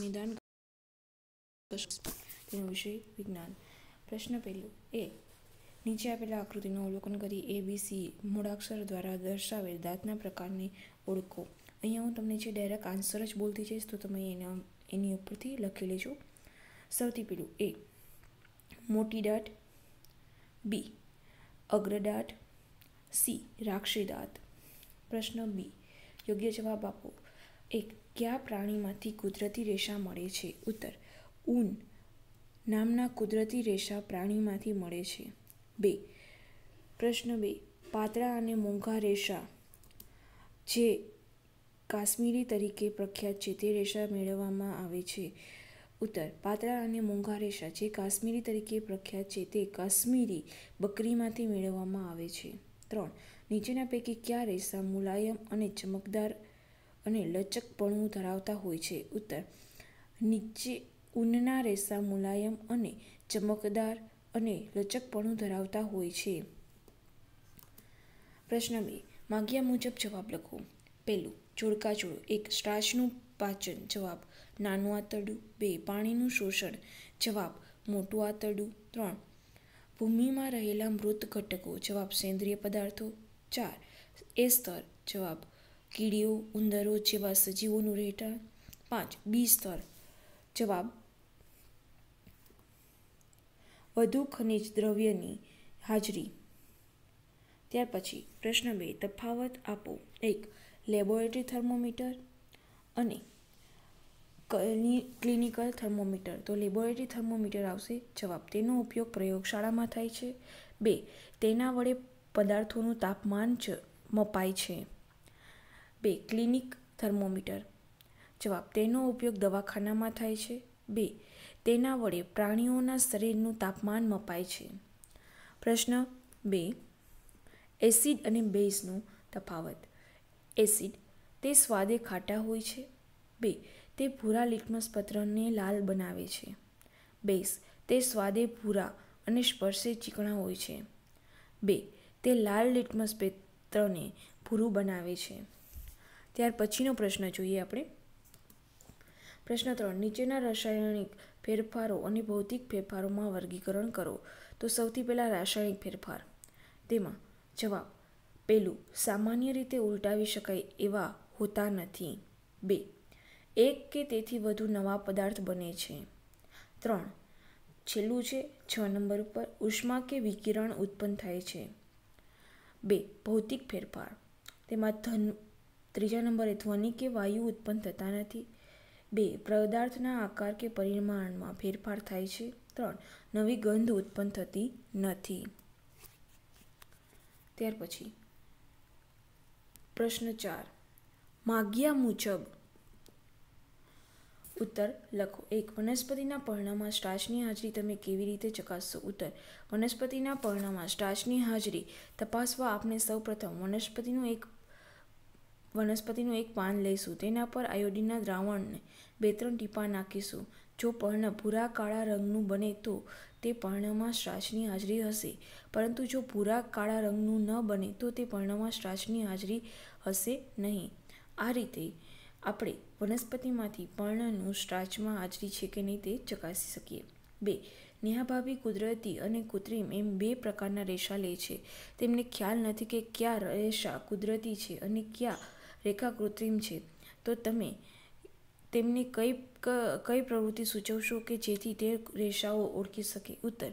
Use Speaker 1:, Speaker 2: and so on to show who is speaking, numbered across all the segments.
Speaker 1: નિદાન તેનું વિષય વિજ્ઞાન પ્રશ્ન પહેલું એ નીચે આપેલા આકૃતિનું અવલોકન કરી એ બી સી મૂળાક્ષર દ્વારા દર્શાવેલ દાંતના પ્રકારની ઓળખો અહીંયા હું તમને જે ડાયરેક્ટ આન્સર જ બોલતી જઈશ તો તમે એના એની ઉપરથી લખી લેજો સૌથી પહેલું એ મોટી દાંત બી અગ્રદાંત સી રાક્ષી દાંત પ્રશ્ન બી યોગ્ય જવાબ આપો એક કયા પ્રાણીમાંથી કુદરતી રેશા મળે છે ઉત્તર ઊન નામના કુદરતી રેશા પ્રાણીમાંથી મળે છે બે પ્રશ્ન બે પાતળા અને મોંઘા રેશા જે કાશ્મીરી તરીકે પ્રખ્યાત છે તે રેશા મેળવવામાં આવે છે ઉત્તર પાતળા અને મોંઘા રેશા જે કાશ્મીરી તરીકે પ્રખ્યાત છે તે કાશ્મીરી બકરીમાંથી મેળવવામાં આવે છે ત્રણ નીચેના પૈકી કયા રેશા મુલાયમ અને ચમકદાર અને લચકપણું ધરાવતા હોય છે ઉત્તર નીચે ઊનના રેસા મુલાયમ અને ચમકદાર અને લચકપણું ધરાવતા હોય છે પ્રશ્ન બે માગ્યા મુજબ જવાબ લખો પહેલું જોડકાચોળો એક સ્ટાર્ચનું પાચન જવાબ નાનું આંતરડું બે પાણીનું શોષણ જવાબ મોટું આંતરડું ત્રણ ભૂમિમાં રહેલા મૃત ઘટકો જવાબ સેન્દ્રિય પદાર્થો ચાર એ સ્તર જવાબ કીડીઓ ઉંદરો જેવા સજીવોનું રહેઠાણ પાંચ બી સ્તર જવાબ વધુ ખનિજ દ્રવ્યની હાજરી ત્યાર પછી પ્રશ્ન બે તફાવત આપો એક લેબોરેટરી થર્મોમીટર અને ક્લિનિકલ થર્મોમીટર તો લેબોરેટરી થર્મોમીટર આવશે જવાબ તેનો ઉપયોગ પ્રયોગશાળામાં થાય છે બે તેના વડે પદાર્થોનું તાપમાન જ મપાય છે બે ક્લિનિક થર્મોમીટર જવાબ તેનો ઉપયોગ દવાખાનામાં થાય છે બે તેના વડે પ્રાણીઓના શરીરનું તાપમાન મપાય છે પ્રશ્ન બે એસિડ અને બેઝનું તફાવત એસિડ તે સ્વાદે ખાટા હોય છે બે તે ભૂરા લિટમસ પત્રને લાલ બનાવે છે બેઝ તે સ્વાદે ભૂરા અને સ્પર્શે ચીકણા હોય છે બે તે લાલ લિટમસ પત્રને ભૂરું બનાવે છે ત્યાર પછીનો પ્રશ્ન જોઈએ આપણે પ્રશ્ન ત્રણ નીચેના રાસાયણિક ફેરફારો અને ભૌતિક ફેરફારોમાં વર્ગીકરણ કરો તો સૌથી પહેલાં રાસાયણિક ફેરફાર તેમાં જવાબ પહેલું સામાન્ય રીતે ઉલટાવી શકાય એવા હોતા નથી બે એક કે તેથી વધુ નવા પદાર્થ બને છે ત્રણ છેલ્લું છે છ નંબર ઉપર ઉષ્મા કે વિકિરણ ઉત્પન્ન થાય છે બે ભૌતિક ફેરફાર તેમાં ધન ત્રીજા નંબરે ધ્વનિ કે વાયુ ઉત્પન્ન થતા નથી બે પદાર્થના આકાર કે પરિમાણમાં ફેરફાર થાય છે ત્રણ નવી ગંધ ઉત્પન્ન થતી નથી ત્યાર પછી પ્રશ્ન ચાર માગ્યા મુજબ ઉત્તર લખો એક વનસ્પતિના પર્ણમાં સ્ટાર્ચની હાજરી તમે કેવી રીતે ચકાસશો ઉત્તર વનસ્પતિના પર્ણમાં સ્ટાર્ચની હાજરી તપાસવા આપણે સૌપ્રથમ વનસ્પતિનું એક વનસ્પતિનું એક પાન લઈશું તેના પર આયોડિનના દ્રાવણને બે ત્રણ ટીપા નાખીશું જો પર્ણ ભૂરા કાળા રંગનું બને તો તે પર્ણમાં સ્ટ્રાચની હાજરી હશે પરંતુ જો ભૂરા કાળા રંગનું ન બને તો તે પર્ણમાં સ્ટ્રાચની હાજરી હશે નહીં આ રીતે આપણે વનસ્પતિમાંથી પર્ણનું શ્રાચમાં હાજરી છે કે નહીં તે ચકાસી શકીએ બે નેહાભાભી કુદરતી અને કૃત્રિમ એમ બે પ્રકારના રેશા લે છે તેમને ખ્યાલ નથી કે કયા રેશા કુદરતી છે અને ક્યાં રેખા કૃત્રિમ છે તો તમે તેમને કઈ કઈ પ્રવૃત્તિ સૂચવશો કે જેથી તે રેષાઓ ઓળખી શકે ઉત્તર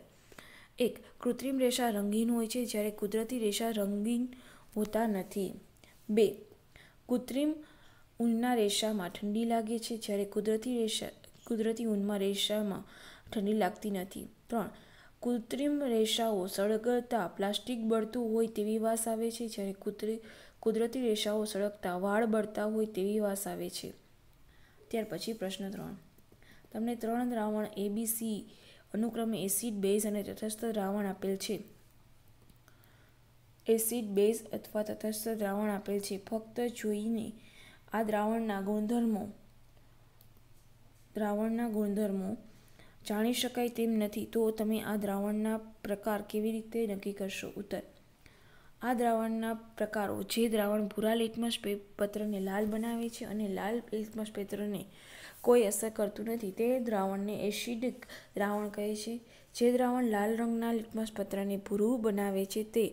Speaker 1: એક કૃત્રિમ રેષા રંગીન હોય છે જ્યારે કુદરતી રેષા રંગીન હોતા નથી બે કૃત્રિમ ઊનના રેષામાં ઠંડી લાગે છે જ્યારે કુદરતી રેષા કુદરતી ઊનમાં રેષામાં ઠંડી લાગતી નથી ત્રણ કૃત્રિમ રેષાઓ સળગતા પ્લાસ્ટિક બળતું હોય તેવી વાસ આવે છે જ્યારે કૃત્રિ કુદરતી રેશાઓ સળગતા વાળ બળતા હોય તેવી વાસ આવે છે ત્યાર પછી પ્રશ્ન ત્રણ તમને ત્રણ દ્રાવણ એબીસી અનુક્રમે એસિડ બેઝ અને તટસ્થ દ્રાવણ આપેલ છે એસિડ બેઝ અથવા તટસ્થ દ્રાવણ આપેલ છે ફક્ત જોઈને આ દ્રાવણના ગુણધર્મો દ્રાવણના ગુણધર્મો જાણી શકાય તેમ નથી તો તમે આ દ્રાવણના પ્રકાર કેવી રીતે નક્કી કરશો ઉત્તર આ દ્રાવણના પ્રકારો જે દ્રાવણ ભૂરા લિટમસ પત્રને લાલ બનાવે છે અને લાલ લિટમસ પત્રને કોઈ અસર કરતું નથી તે દ્રાવણને એસિડિક દ્રાવણ કહે છે જે દ્રાવણ લાલ રંગના લિટમસ પત્રને ભૂરું બનાવે છે તે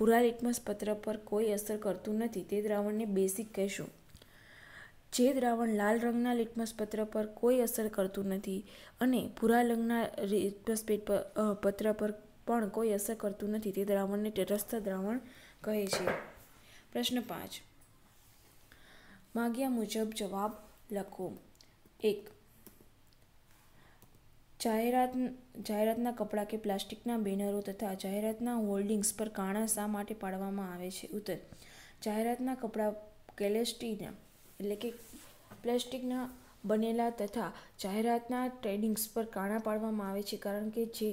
Speaker 1: ભૂરા લિટમસ પત્ર પર કોઈ અસર કરતું નથી તે દ્રાવણને બેસિક કહેશું જે દ્રાવણ લાલ રંગના લિટમસ પત્ર પર કોઈ અસર કરતું નથી અને ભૂરા રંગના લિટમસ પત્ર પર પણ કોઈ અસર કરતું નથી તે દ્રાવણને તટસ્થ દ્રાવણ કહે છે પ્રશ્ન પાંચ માગ્યા મુજબ જવાબ લખો એક જાહેરાત જાહેરાતના કપડાં કે પ્લાસ્ટિકના બેનરો તથા જાહેરાતના હોર્ડિંગ્સ પર કાણા શા માટે પાડવામાં આવે છે ઉત્તર જાહેરાતના કપડાં કેલેસ્ટીના એટલે કે પ્લાસ્ટિકના બનેલા તથા જાહેરાતના ટ્રેડિંગ્સ પર કાણા પાડવામાં આવે છે કારણ કે જે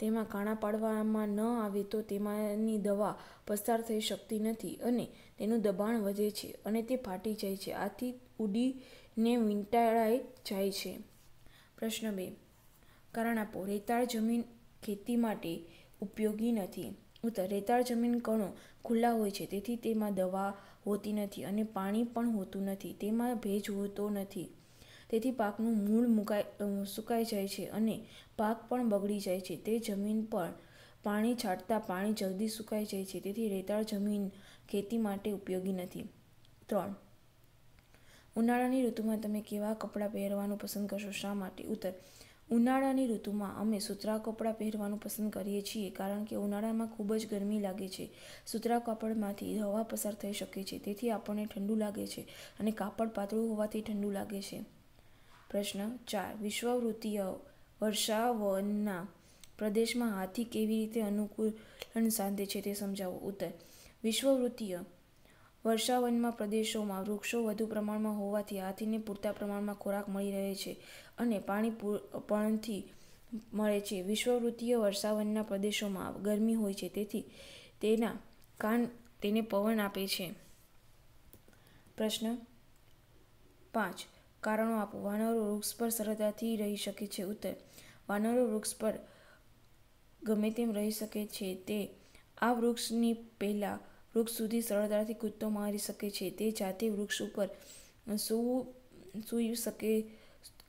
Speaker 1: તેમાં કાણા પાડવામાં ન આવે તો તેમાંની દવા પસાર થઈ શકતી નથી અને તેનું દબાણ વધે છે અને તે ફાટી જાય છે આથી ઉડીને વીંટાળાઈ જાય છે પ્રશ્ન બે કારણ આપો રેતાળ જમીન ખેતી માટે ઉપયોગી નથી ઉત્તર રેતાળ જમીન કણો ખુલ્લા હોય છે તેથી તેમાં દવા હોતી નથી અને પાણી પણ હોતું નથી તેમાં ભેજ હોતો નથી તેથી પાકનું મૂળ મુકાય સુકાઈ જાય છે અને પાક પણ બગડી જાય છે તે જમીન પર પાણી છાંટતા પાણી જલ્દી સુકાઈ જાય છે તેથી રેતાળ જમીન ખેતી માટે ઉપયોગી નથી ત્રણ ઉનાળાની ઋતુમાં તમે કેવા કપડાં પહેરવાનું પસંદ કરશો શા માટે ઉત્તર ઉનાળાની ઋતુમાં અમે સૂતરા કપડાં પહેરવાનું પસંદ કરીએ છીએ કારણ કે ઉનાળામાં ખૂબ જ ગરમી લાગે છે સૂતરા કાપડમાંથી હવા પસાર થઈ શકે છે તેથી આપણને ઠંડુ લાગે છે અને કાપડ પાતળું હોવાથી ઠંડુ લાગે છે પ્રશ્ન ચાર વિશ્વવૃત્તીય વર્ષાવનના પ્રદેશમાં હાથી કેવી રીતે અનુકૂલન સાધે છે તે સમજાવો ઉત્તર વિશ્વવૃત્તીય વર્ષાવનમાં પ્રદેશોમાં વૃક્ષો વધુ પ્રમાણમાં હોવાથી હાથીને પૂરતા પ્રમાણમાં ખોરાક મળી રહે છે અને પાણી પણથી મળે છે વિશ્વવૃત્તીય વર્ષાવનના પ્રદેશોમાં ગરમી હોય છે તેથી તેના કાન તેને પવન આપે છે પ્રશ્ન પાંચ કારણો આપો વાનરો વૃક્ષ પર સરળતાથી રહી શકે છે ઉત્તર વાનરો વૃક્ષ પર ગમે તેમ રહી શકે છે તે આ વૃક્ષની પહેલાં વૃક્ષ સુધી સરળતાથી કૂદતો મારી શકે છે તે જાતે વૃક્ષ ઉપર સૂવું સૂઈ શકે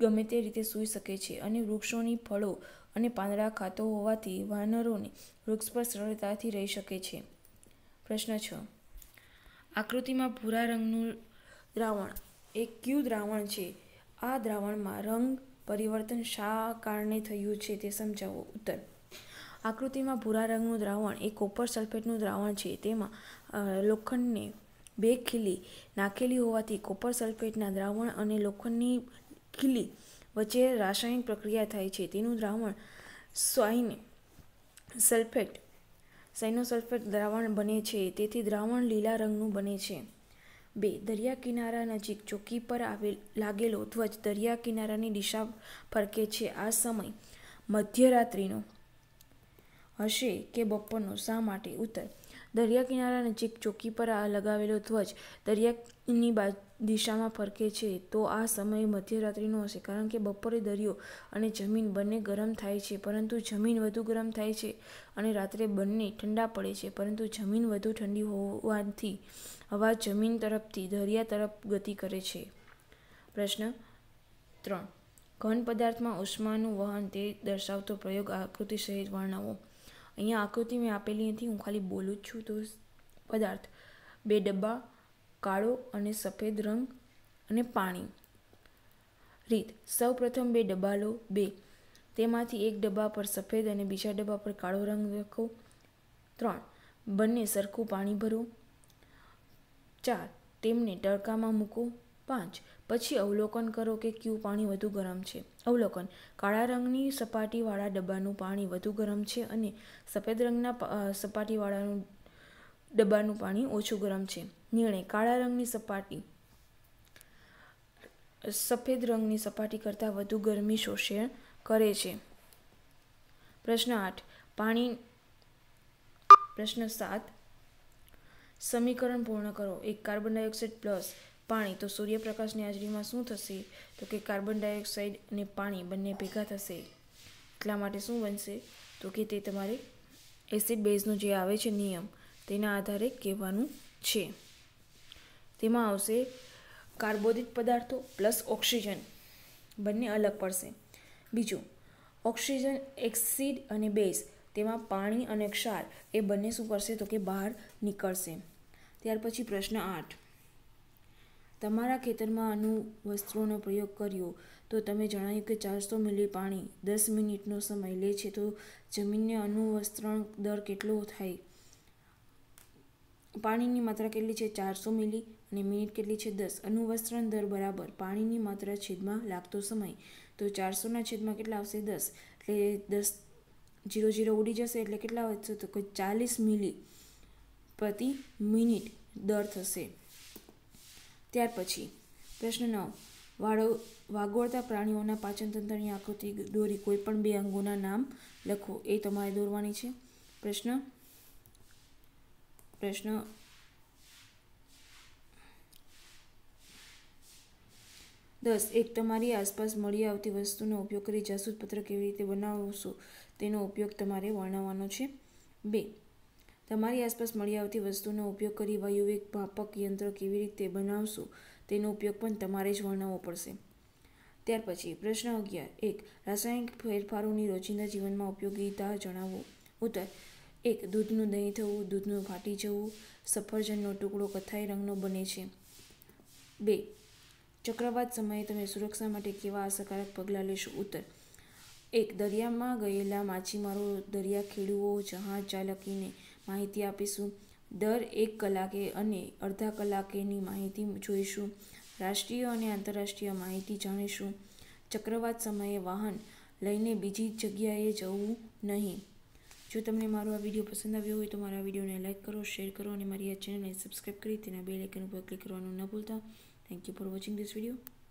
Speaker 1: ગમે તે રીતે સૂઈ શકે છે અને વૃક્ષોની ફળો અને પાંદડા ખાતો હોવાથી વાનરોને વૃક્ષ પર સરળતાથી રહી શકે છે પ્રશ્ન છ આકૃતિમાં ભૂરા રંગનું દ્રાવણ એક ક્યુ દ્રાવણ છે આ દ્રાવણમાં રંગ પરિવર્તન શા કારણે થયું છે તે સમજાવો ઉત્તર આકૃતિમાં ભૂરા રંગનું દ્રાવણ એ કોપર સલ્ફેટનું દ્રાવણ છે તેમાં લોખંડને બે ખીલી નાખેલી હોવાથી કોપર સલ્ફેટના દ્રાવણ અને લોખંડની ખીલી વચ્ચે રાસાયણિક પ્રક્રિયા થાય છે તેનું દ્રાવણ સ્વાઇન સલ્ફેટ સાઇનોસલ્ફેટ દ્રાવણ બને છે તેથી દ્રાવણ લીલા રંગનું બને છે બે દરિયા કિનારા નજીક ચોકી પર આવેલ લાગેલો ધ્વજ દરિયા કિનારાની દિશા ફરકે છે આ સમય મધ્યરાત્રિનો હશે કે બપોરનો શા માટે ઉત્તર દરિયા કિનારા નજીક ચોકી પર આ લગાવેલો ધ્વજ દરિયાની બાજુ દિશામાં ફરકે છે તો આ સમય મધ્યરાત્રિનો હશે કારણ કે બપોરે દરિયો અને જમીન બંને ગરમ થાય છે પરંતુ જમીન વધુ ગરમ થાય છે અને રાત્રે બંને ઠંડા પડે છે પરંતુ જમીન વધુ ઠંડી હોવાથી હવા જમીન તરફથી દરિયા તરફ ગતિ કરે છે પ્રશ્ન ત્રણ ઘન પદાર્થમાં ઉષ્માનું વહન તે દર્શાવતો પ્રયોગ આકૃતિ સહિત વર્ણવો અહીંયા આકૃતિ મેં આપેલી નથી હું ખાલી બોલું છું તો પદાર્થ બે ડબ્બા કાળો અને સફેદ રંગ અને પાણી રીત સૌપ્રથમ બે ડબ્બા લો બે તેમાંથી એક ડબ્બા પર સફેદ અને બીજા ડબ્બા પર કાળો રંગ લખો ત્રણ બંને સરખું પાણી ભરો ચાર તેમને તડકામાં મૂકો પાંચ પછી અવલોકન કરો કે ક્યુ પાણી વધુ ગરમ છે અવલોકન કાળા રંગની સપાટીવાળા ડબ્બાનું પાણી વધુ ગરમ છે અને સફેદ રંગના સપાટીવાળાનું ડબ્બાનું પાણી ઓછું ગરમ છે નિર્ણય કાળા રંગની સપાટી સફેદ રંગની સપાટી કરતાં વધુ ગરમી શોષણ કરે છે પ્રશ્ન આઠ પાણી પ્રશ્ન સાત સમીકરણ પૂર્ણ કરો એક કાર્બન ડાયોક્સાઇડ પ્લસ પાણી તો સૂર્યપ્રકાશની હાજરીમાં શું થશે તો કે કાર્બન ડાયોક્સાઇડ અને પાણી બંને ભેગા થશે એટલા માટે શું બનશે તો કે તે તમારે એસિડ બેઝનો જે આવે છે નિયમ તેના આધારે કહેવાનું છે તેમાં આવશે કાર્બોદિત પદાર્થો પ્લસ ઓક્સિજન બંને અલગ પડશે બીજું ઓક્સિજન એક્સિડ અને બેઝ તેમાં પાણી અને ક્ષાર એ બંને શું કરશે તો કે બહાર નીકળશે ત્યાર પછી પ્રશ્ન આઠ તમારા ખેતરમાં આનું વસ્ત્રોનો પ્રયોગ કર્યો તો તમે જણાવ્યું કે ચારસો મિલી પાણી દસ મિનિટનો સમય લે છે તો જમીનને અનુવસ્ત્રણ દર કેટલો થાય પાણીની માત્રા કેટલી છે ચારસો મિલી અને મિનિટ કેટલી છે દસ અનુવસ્ત્રણ દર બરાબર પાણીની માત્રા છેદમાં લાગતો સમય તો ચારસોના છેદમાં કેટલા આવશે દસ એટલે દસ જીરો જીરો ઉડી જશે એટલે કેટલા વધશે તો કોઈ ચાલીસ મિલી પ્રતિ મિનિટ દર થશે ત્યાર પછી પ્રશ્ન નવ વાળો વાગોળતા પ્રાણીઓના પાચનતંત્રની આકૃતિ દોરી કોઈપણ બે અંગોના નામ લખો એ તમારે દોરવાની છે પ્રશ્ન પ્રશ્ન દસ એક તમારી આસપાસ મળી આવતી વસ્તુનો ઉપયોગ કરી જાસૂદપત્ર કેવી રીતે બનાવશો તેનો ઉપયોગ તમારે વર્ણવવાનો છે બે તમારી આસપાસ મળી આવતી વસ્તુનો ઉપયોગ કરી વાયુવેગ માપક યંત્ર કેવી રીતે બનાવશો તેનો ઉપયોગ પણ તમારે જ વર્ણવવો પડશે ત્યાર પછી પ્રશ્ન અગિયાર એક રાસાયણિક ફેરફારોની રોજિંદા જીવનમાં ઉપયોગીતા જણાવો ઉત્તર એક દૂધનું દહીં થવું દૂધનું ફાટી જવું સફરજનનો ટુકડો કથાઈ રંગનો બને છે બે ચક્રવાત સમયે તમે સુરક્ષા માટે કેવા અસરકારક પગલાં લેશો ઉત્તર એક દરિયામાં ગયેલા માછીમારો દરિયા ખેડૂઓ જહાજ ચાલકીને માહિતી આપીશું દર એક કલાકે અને અડધા કલાકેની માહિતી જોઈશું રાષ્ટ્રીય અને આંતરરાષ્ટ્રીય માહિતી જાણીશું ચક્રવાત સમયે વાહન લઈને બીજી જગ્યાએ જવું નહીં જો તમને મારો આ વિડીયો પસંદ આવ્યો હોય તો મારા વિડીયોને લાઇક કરો શેર કરો અને મારી આ ચેનલને સબસ્ક્રાઈબ કરી તેના બે લેકન ઉપર ક્લિક કરવાનું ન ભૂલતા thank you for watching this video